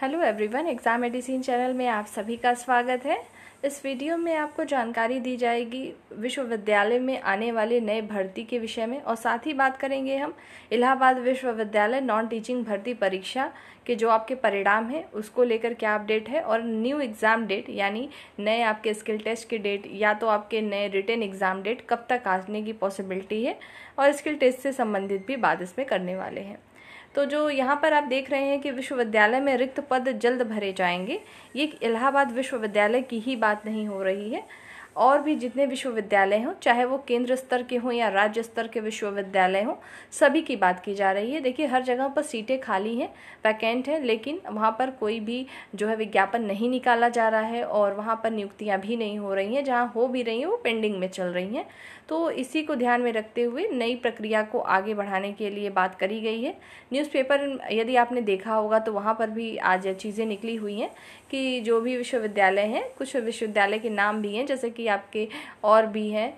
hello everyone exam medicine channel में आप सभी का स्वागत है इस वीडियो में आपको जानकारी दी जाएगी विश्वविद्यालय में आने वाले नए भर्ती के विषय में और साथ ही बात करेंगे हम इलाहाबाद विश्वविद्यालय नॉन टीचिंग भर्ती परीक्षा के जो आपके परिणाम हैं उसको लेकर क्या अपडेट है और न्यू एग्ज़ाम डेट यानी नए आपके स्किल टेस्ट की डेट या तो आपके नए रिटर्न एग्ज़ाम डेट कब तक आने की पॉसिबिलिटी है और स्किल टेस्ट से संबंधित भी बात इसमें करने वाले हैं तो जो यहाँ पर आप देख रहे हैं कि विश्वविद्यालय में रिक्त पद जल्द भरे जाएंगे ये इलाहाबाद विश्वविद्यालय की ही बात नहीं हो रही है और भी जितने विश्वविद्यालय हों चाहे वो केंद्र स्तर के हों या राज्य स्तर के विश्वविद्यालय हों सभी की बात की जा रही है देखिए हर जगह पर सीटें खाली हैं वैकेंट हैं लेकिन वहाँ पर कोई भी जो है विज्ञापन नहीं निकाला जा रहा है और वहाँ पर नियुक्तियाँ भी नहीं हो रही हैं जहाँ हो भी रही हैं वो पेंडिंग में चल रही हैं तो इसी को ध्यान में रखते हुए नई प्रक्रिया को आगे बढ़ाने के लिए बात करी गई है न्यूज़पेपर यदि आपने देखा होगा तो वहाँ पर भी आज चीज़ें निकली हुई हैं कि जो भी विश्वविद्यालय हैं कुछ विश्वविद्यालय के नाम भी हैं जैसे कि आपके और भी हैं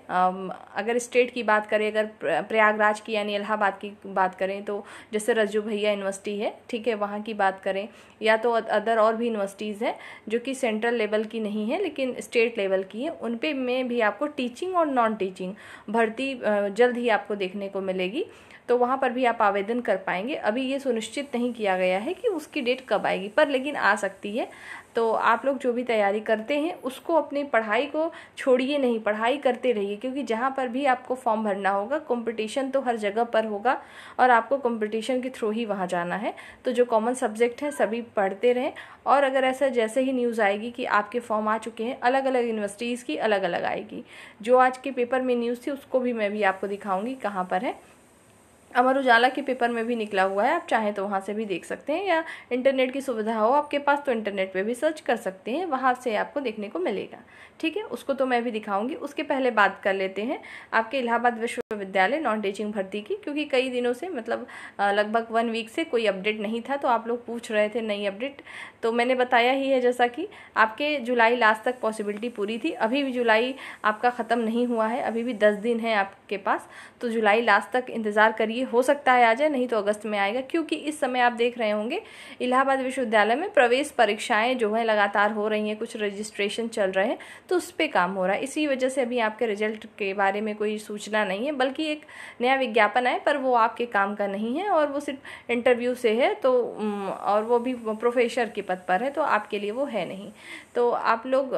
अगर स्टेट की बात करें अगर प्रयागराज की यानी इलाहाबाद की बात करें तो जैसे रज्जू भैया यूनिवर्सिटी है ठीक है वहाँ की बात करें या तो अदर और भी यूनिवर्सिटीज़ हैं जो कि सेंट्रल लेवल की नहीं है लेकिन स्टेट लेवल की है उन पर में भी आपको टीचिंग और नॉन टीचिंग भर्ती जल्द ही आपको देखने को मिलेगी तो वहाँ पर भी आप आवेदन कर पाएंगे अभी ये सुनिश्चित नहीं किया गया है कि उसकी डेट कब आएगी पर लेकिन आ सकती है तो आप लोग जो भी तैयारी करते हैं उसको अपनी पढ़ाई को छोड़िए नहीं पढ़ाई करते रहिए क्योंकि जहाँ पर भी आपको फॉर्म भरना होगा कंपटीशन तो हर जगह पर होगा और आपको कंपटीशन के थ्रू ही वहाँ जाना है तो जो कॉमन सब्जेक्ट है सभी पढ़ते रहें और अगर ऐसा जैसे ही न्यूज़ आएगी कि आपके फॉर्म आ चुके हैं अलग अलग यूनिवर्सिटीज़ की अलग अलग आएगी जो आज के पेपर में न्यूज़ थी उसको भी मैं भी आपको दिखाऊँगी कहाँ पर है अमर उजाला के पेपर में भी निकला हुआ है आप चाहें तो वहाँ से भी देख सकते हैं या इंटरनेट की सुविधा हो आपके पास तो इंटरनेट पे भी सर्च कर सकते हैं वहाँ से आपको देखने को मिलेगा ठीक है उसको तो मैं भी दिखाऊंगी उसके पहले बात कर लेते हैं आपके इलाहाबाद विश्वविद्यालय नॉन टीचिंग भर्ती की क्योंकि कई दिनों से मतलब लगभग वन वीक से कोई अपडेट नहीं था तो आप लोग पूछ रहे थे नई अपडेट तो मैंने बताया ही है जैसा कि आपके जुलाई लास्ट तक पॉसिबिलिटी पूरी थी अभी भी जुलाई आपका ख़त्म नहीं हुआ है अभी भी दस दिन है आप के पास तो जुलाई लास्ट तक इंतज़ार करिए हो सकता है आ जाए नहीं तो अगस्त में आएगा क्योंकि इस समय आप देख रहे होंगे इलाहाबाद विश्वविद्यालय में प्रवेश परीक्षाएं जो है लगातार हो रही हैं कुछ रजिस्ट्रेशन चल रहे हैं तो उस पर काम हो रहा है इसी वजह से अभी आपके रिजल्ट के बारे में कोई सूचना नहीं है बल्कि एक नया विज्ञापन आए पर वो आपके काम का नहीं है और वो सिर्फ इंटरव्यू से है तो और वो भी प्रोफेसर के पद पर है तो आपके लिए वो है नहीं तो आप लोग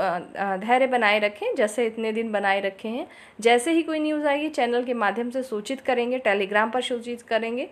धैर्य बनाए रखें जैसे इतने दिन बनाए रखे हैं जैसे ही कोई न्यूज़ आएगी चैनल के माध्यम से सूचित करेंगे टेलीग्राम पर सूचित करेंगे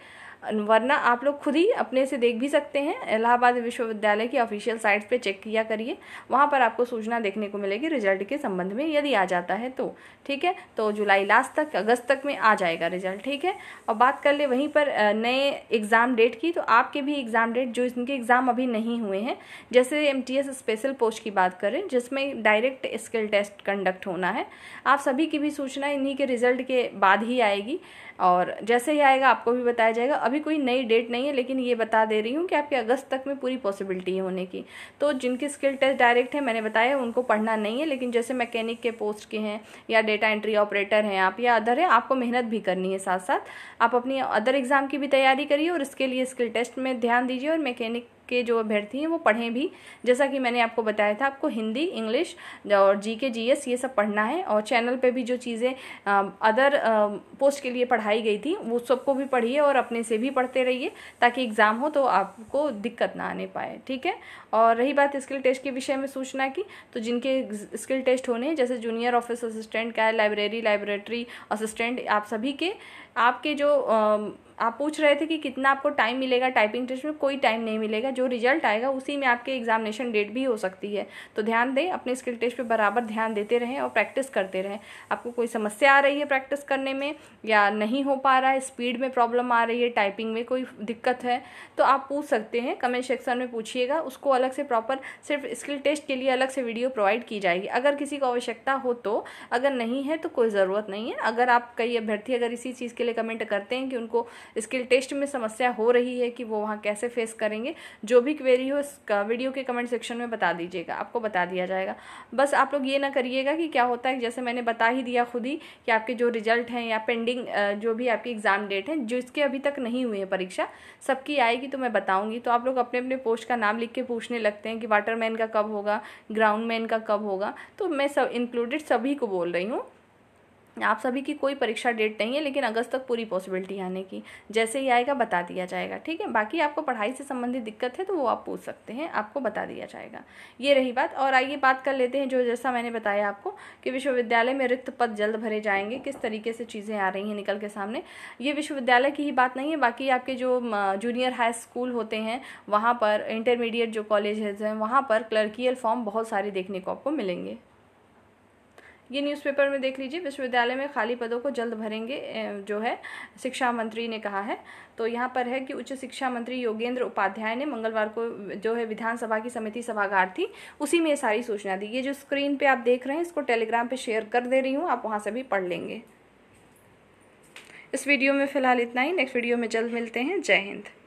वरना आप लोग खुद ही अपने से देख भी सकते हैं इलाहाबाद विश्वविद्यालय की ऑफिशियल साइट्स पे चेक किया करिए वहाँ पर आपको सूचना देखने को मिलेगी रिजल्ट के संबंध में यदि आ जाता है तो ठीक है तो जुलाई लास्ट तक अगस्त तक में आ जाएगा रिजल्ट ठीक है और बात कर ले वहीं पर नए एग्ज़ाम डेट की तो आपके भी एग्ज़ाम डेट जो इनके एग्ज़ाम अभी नहीं हुए हैं जैसे एम स्पेशल पोस्ट की बात करें जिसमें डायरेक्ट स्किल टेस्ट कंडक्ट होना है आप सभी की भी सूचना इन्हीं के रिजल्ट के बाद ही आएगी और जैसे ही आएगा आपको भी बताया जाएगा अभी कोई नई डेट नहीं है लेकिन ये बता दे रही हूँ कि आपके अगस्त तक में पूरी पॉसिबिलिटी है होने की तो जिनकी स्किल टेस्ट डायरेक्ट है मैंने बताया उनको पढ़ना नहीं है लेकिन जैसे मैकेनिक के पोस्ट के हैं या डेटा एंट्री ऑपरेटर हैं आप या अदर है आपको मेहनत भी करनी है साथ साथ आप अपनी अदर एग्ज़ाम की भी तैयारी करिए और इसके लिए स्किल टेस्ट में ध्यान दीजिए और मैकेनिक के जो अभ्यर्थी हैं वो पढ़ें भी जैसा कि मैंने आपको बताया था आपको हिंदी इंग्लिश और जी के जी एस ये सब पढ़ना है और चैनल पे भी जो चीज़ें अदर पोस्ट के लिए पढ़ाई गई थी वो सबको भी पढ़िए और अपने से भी पढ़ते रहिए ताकि एग्ज़ाम हो तो आपको दिक्कत ना आने पाए ठीक है और रही बात स्किल टेस्ट के विषय में सूचना की तो जिनके स्किल टेस्ट होने हैं जैसे जूनियर ऑफिस असिस्टेंट का लाइब्रेरी लाइब्रेटरी असिस्टेंट आप सभी के आपके जो आ, आप पूछ रहे थे कि कितना आपको टाइम मिलेगा टाइपिंग टेस्ट में कोई टाइम नहीं मिलेगा जो रिजल्ट आएगा उसी में आपके एग्जामिनेशन डेट भी हो सकती है तो ध्यान दें अपने स्किल टेस्ट पर बराबर ध्यान देते रहें और प्रैक्टिस करते रहें आपको कोई समस्या आ रही है प्रैक्टिस करने में या नहीं हो पा रहा है स्पीड में प्रॉब्लम आ रही है टाइपिंग में कोई दिक्कत है तो आप पूछ सकते हैं कमेंट सेक्शन में पूछिएगा उसको अलग से प्रॉपर सिर्फ स्किल टेस्ट के लिए अलग से वीडियो प्रोवाइड की जाएगी अगर किसी को आवश्यकता हो तो अगर नहीं है तो कोई ज़रूरत नहीं है अगर आप कई अभ्यर्थी अगर इसी चीज़ के लिए कमेंट करते हैं कि उनको स्किल टेस्ट में समस्या हो रही है कि वो वहाँ कैसे फेस करेंगे जो भी क्वेरी हो इस वीडियो के कमेंट सेक्शन में बता दीजिएगा आपको बता दिया जाएगा बस आप लोग ये ना करिएगा कि क्या होता है जैसे मैंने बता ही दिया खुद ही कि आपके जो रिजल्ट हैं या पेंडिंग जो भी आपकी एग्ज़ाम डेट हैं जिसके अभी तक नहीं हुई है परीक्षा सबकी आएगी तो मैं बताऊँगी तो आप लोग अपने अपने पोस्ट का नाम लिख के पूछने लगते हैं कि वाटरमैन का कब होगा मैन का कब होगा तो मैं सब इंक्लूडेड सभी को बोल रही हूँ आप सभी की कोई परीक्षा डेट नहीं है लेकिन अगस्त तक पूरी पॉसिबिलिटी आने की जैसे ही आएगा बता दिया जाएगा ठीक है बाकी आपको पढ़ाई से संबंधित दिक्कत है तो वो आप पूछ सकते हैं आपको बता दिया जाएगा ये रही बात और आइए बात कर लेते हैं जो जैसा मैंने बताया आपको कि विश्वविद्यालय में रिक्त पद जल्द भरे जाएंगे किस तरीके से चीज़ें आ रही हैं निकल के सामने ये विश्वविद्यालय की ही बात नहीं है बाकी आपके जो जूनियर हाई स्कूल होते हैं वहाँ पर इंटरमीडिएट जो कॉलेज हैं वहाँ पर क्लर्कियल फॉर्म बहुत सारे देखने को आपको मिलेंगे ये न्यूज़पेपर में देख लीजिए विश्वविद्यालय में खाली पदों को जल्द भरेंगे जो है शिक्षा मंत्री ने कहा है तो यहाँ पर है कि उच्च शिक्षा मंत्री योगेंद्र उपाध्याय ने मंगलवार को जो है विधानसभा की समिति सभागार थी उसी में ये सारी सूचना दी ये जो स्क्रीन पर आप देख रहे हैं इसको टेलीग्राम पर शेयर कर दे रही हूँ आप वहाँ से भी पढ़ लेंगे इस वीडियो में फ़िलहाल इतना ही नेक्स्ट वीडियो में जल्द मिलते हैं जय हिंद